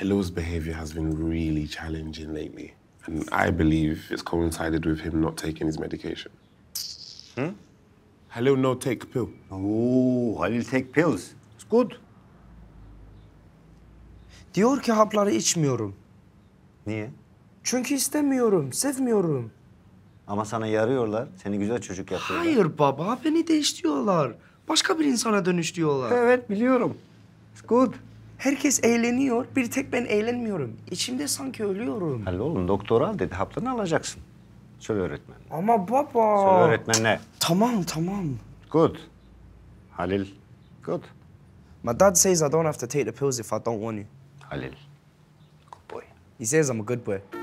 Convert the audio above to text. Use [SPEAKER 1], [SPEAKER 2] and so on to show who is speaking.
[SPEAKER 1] Hello's behavior has been really challenging lately. And I believe it's coincided with him not taking his medication.
[SPEAKER 2] Hmm? Hello no take pill. Oh, Halil take pills. It's good. Diyor ki hapları içmiyorum. Niye? Çünkü
[SPEAKER 3] istemiyorum, sevmiyorum.
[SPEAKER 4] Ama sana yarıyorlar. Seni güzel çocuk yapıyorlar.
[SPEAKER 3] Hayır baba, beni değiştiriyorlar. Başka bir insana dönüştürüyorlar. Evet, biliyorum. It's good. Herkes eğleniyor. Bir tek ben eğlenmiyorum. İçimde sanki ölüyorum. Halil oğlum doktor al dedi.
[SPEAKER 5] Haplarını alacaksın. Söyle öğretmen. Ama
[SPEAKER 3] baba. Söyle
[SPEAKER 5] öğretmenine. Tamam tamam. Good. Halil. Good. My dad says I don't have to take the pills if I don't want you. Halil. Good boy. He says I'm a good boy.